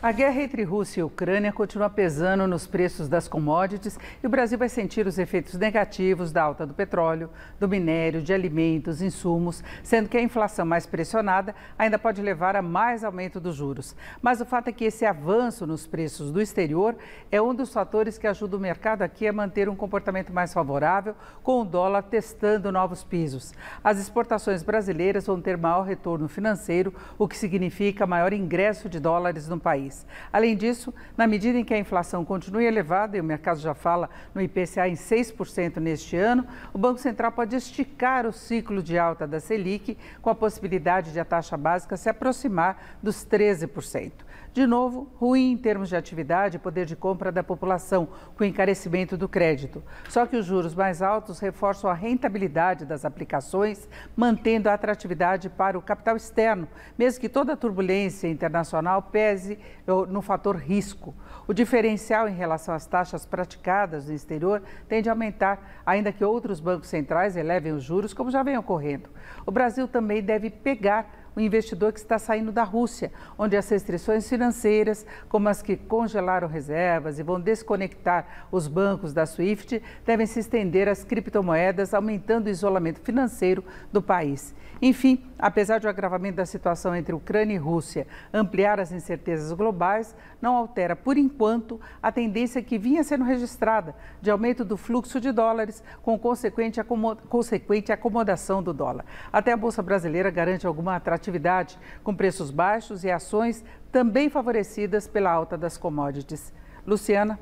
A guerra entre Rússia e Ucrânia continua pesando nos preços das commodities e o Brasil vai sentir os efeitos negativos da alta do petróleo, do minério, de alimentos, insumos, sendo que a inflação mais pressionada ainda pode levar a mais aumento dos juros. Mas o fato é que esse avanço nos preços do exterior é um dos fatores que ajuda o mercado aqui a manter um comportamento mais favorável, com o dólar testando novos pisos. As exportações brasileiras vão ter maior retorno financeiro, o que significa maior ingresso de dólares no país país. Além disso, na medida em que a inflação continue elevada, e o mercado já fala no IPCA em 6% neste ano, o Banco Central pode esticar o ciclo de alta da Selic, com a possibilidade de a taxa básica se aproximar dos 13%. De novo, ruim em termos de atividade e poder de compra da população, com o encarecimento do crédito. Só que os juros mais altos reforçam a rentabilidade das aplicações, mantendo a atratividade para o capital externo, mesmo que toda a turbulência internacional pese é no fator risco. O diferencial em relação às taxas praticadas no exterior tende a aumentar, ainda que outros bancos centrais elevem os juros, como já vem ocorrendo. O Brasil também deve pegar um investidor que está saindo da Rússia, onde as restrições financeiras, como as que congelaram reservas e vão desconectar os bancos da SWIFT, devem se estender às criptomoedas, aumentando o isolamento financeiro do país. Enfim, apesar do agravamento da situação entre Ucrânia e Rússia ampliar as incertezas globais, não altera, por enquanto, a tendência que vinha sendo registrada de aumento do fluxo de dólares, com consequente, acomodação do dólar. Até a Bolsa Brasileira garante alguma atratividade atividade, com preços baixos e ações também favorecidas pela alta das commodities. Luciana.